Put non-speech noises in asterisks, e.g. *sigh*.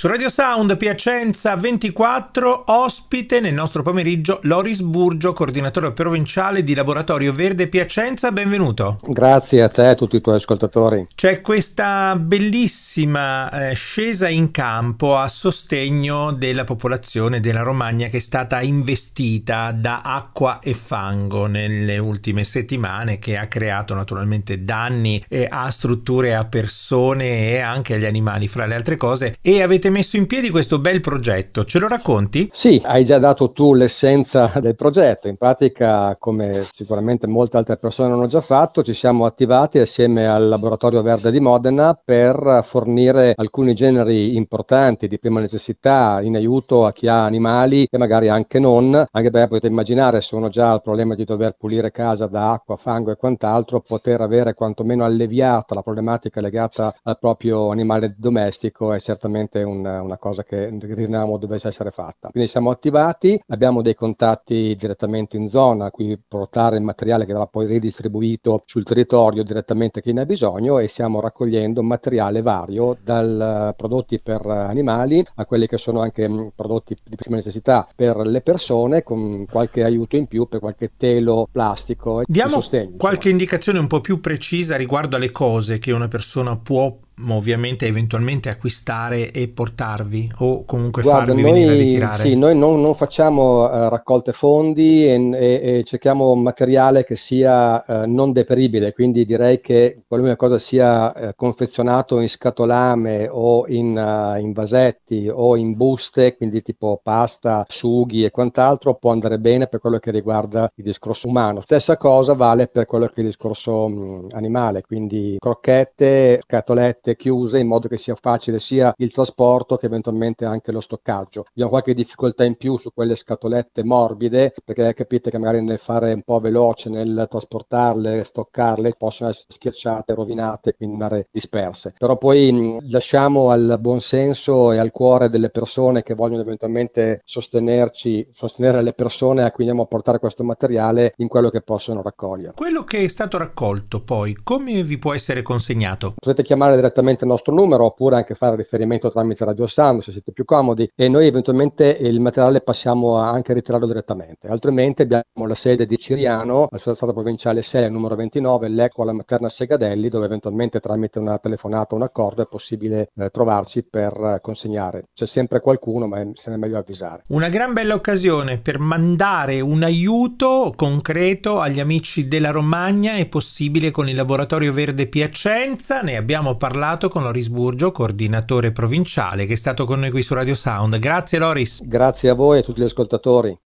Su Radio Sound Piacenza 24, ospite nel nostro pomeriggio Loris Burgio, coordinatore provinciale di Laboratorio Verde Piacenza, benvenuto. Grazie a te e a tutti i tuoi ascoltatori. C'è questa bellissima eh, scesa in campo a sostegno della popolazione della Romagna che è stata investita da acqua e fango nelle ultime settimane che ha creato naturalmente danni eh, a strutture, a persone e anche agli animali fra le altre cose e avete avete messo in piedi questo bel progetto, ce lo racconti? Sì, hai già dato tu l'essenza *laughs* del progetto, in pratica come sicuramente molte altre persone hanno già fatto, ci siamo attivati assieme al Laboratorio Verde di Modena per fornire alcuni generi importanti di prima necessità in aiuto a chi ha animali e magari anche non, anche perché potete immaginare se sono già al problema di dover pulire casa da acqua, fango e quant'altro, poter avere quantomeno alleviata la problematica legata al proprio animale domestico è certamente un una, una cosa che ritenevamo dovesse essere fatta. Quindi siamo attivati, abbiamo dei contatti direttamente in zona, quindi portare il materiale che verrà poi ridistribuito sul territorio direttamente a chi ne ha bisogno e stiamo raccogliendo materiale vario dal eh, prodotti per animali a quelli che sono anche mm, prodotti di prima necessità per le persone con qualche aiuto in più per qualche telo plastico. Diamo sostegno, qualche insomma. indicazione un po' più precisa riguardo alle cose che una persona può ovviamente eventualmente acquistare e portarvi o comunque Guarda, farvi noi, venire a ritirare? Sì, noi non, non facciamo uh, raccolte fondi e, e, e, cerchiamo materiale che sia uh, non deperibile, quindi direi che qualunque cosa sia uh, confezionato in scatolame o in, in, vasetti o in buste, quindi tipo pasta, sughi e quant'altro, può andare bene per quello che riguarda il discorso umano. Stessa cosa vale per quello che è il discorso mh, mm, animale, quindi crocchette, scatolette, strette chiuse in modo che sia facile sia il trasporto che eventualmente anche lo stoccaggio. Abbiamo qualche difficoltà in più su quelle scatolette morbide perché capite che magari nel fare un po' veloce nel trasportarle, stoccarle possono essere schiacciate, rovinate, quindi andare disperse. Però poi lasciamo al buon senso e al cuore delle persone che vogliono eventualmente sostenerci, sostenere le persone a cui andiamo a portare questo materiale in quello che possono raccogliere. Quello che è stato raccolto poi, come vi può essere consegnato? Potete chiamare direttamente direttamente il nostro numero oppure anche fare riferimento tramite Radio Sound se siete più comodi e noi eventualmente il materiale passiamo a anche a ritirarlo direttamente. Altrimenti abbiamo la sede di Ciriano, la sua strada provinciale 6, numero 29, l'Eco alla Materna Segadelli, dove eventualmente tramite una telefonata o un accordo è possibile eh, trovarci per eh, consegnare. C'è sempre qualcuno, ma è, se ne è meglio avvisare. Una gran bella occasione per mandare un aiuto concreto agli amici della Romagna è possibile con il laboratorio verde Piacenza, ne abbiamo parlato parlato con Loris Burgio, coordinatore provinciale, che è stato con noi qui su Radio Sound. Grazie Loris. Grazie a voi e a tutti gli ascoltatori.